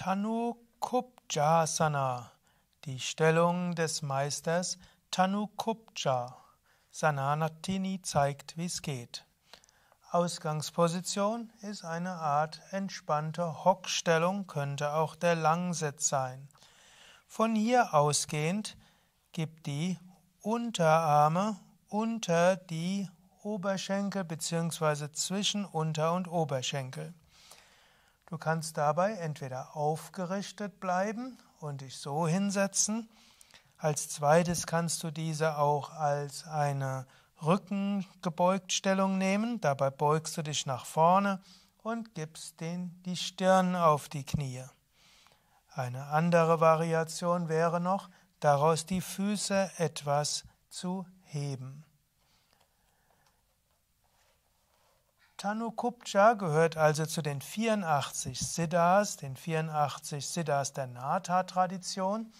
Tanu Tanukupjasana, die Stellung des Meisters Tanu Tanukupja. Sananatini zeigt, wie es geht. Ausgangsposition ist eine Art entspannte Hockstellung, könnte auch der Langsitz sein. Von hier ausgehend gibt die Unterarme unter die Oberschenkel bzw. zwischen Unter- und Oberschenkel. Du kannst dabei entweder aufgerichtet bleiben und dich so hinsetzen. Als zweites kannst du diese auch als eine rückengebeugt Stellung nehmen. Dabei beugst du dich nach vorne und gibst den, die Stirn auf die Knie. Eine andere Variation wäre noch, daraus die Füße etwas zu heben. Tanukupta gehört also zu den 84 Siddhas, den 84 Siddhas der Natha-Tradition,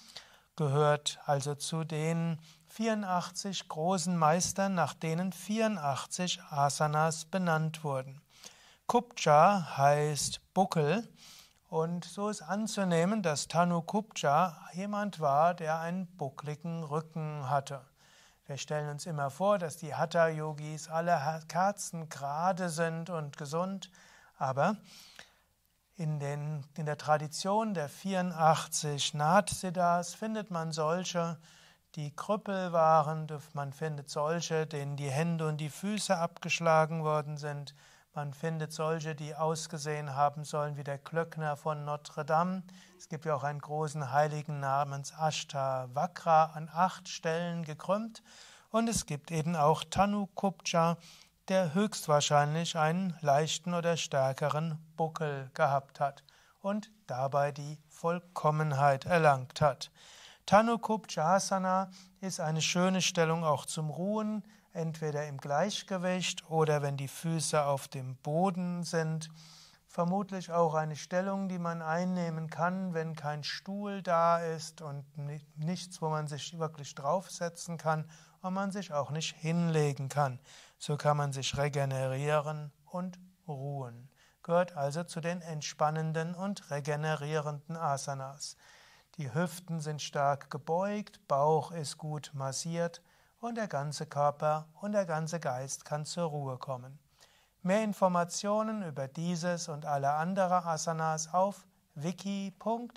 gehört also zu den 84 großen Meistern, nach denen 84 Asanas benannt wurden. Kupcha heißt Buckel und so ist anzunehmen, dass Tanu Kupcha jemand war, der einen buckligen Rücken hatte. Wir stellen uns immer vor, dass die Hatha-Yogis alle Kerzen gerade sind und gesund, aber in, den, in der Tradition der 84 Natsiddhas findet man solche, die Krüppel waren, man findet solche, denen die Hände und die Füße abgeschlagen worden sind, man findet solche, die ausgesehen haben sollen wie der Klöckner von Notre Dame. Es gibt ja auch einen großen Heiligen namens Ashtavakra an acht Stellen gekrümmt. Und es gibt eben auch Tanu Kupcha, der höchstwahrscheinlich einen leichten oder stärkeren Buckel gehabt hat und dabei die Vollkommenheit erlangt hat. Tanukupjasana ist eine schöne Stellung auch zum Ruhen, entweder im Gleichgewicht oder wenn die Füße auf dem Boden sind. Vermutlich auch eine Stellung, die man einnehmen kann, wenn kein Stuhl da ist und nichts, wo man sich wirklich draufsetzen kann und man sich auch nicht hinlegen kann. So kann man sich regenerieren und ruhen. Gehört also zu den entspannenden und regenerierenden Asanas. Die Hüften sind stark gebeugt, Bauch ist gut massiert, und der ganze Körper und der ganze Geist kann zur Ruhe kommen. Mehr Informationen über dieses und alle anderen Asanas auf wiki.yoga-vidya.de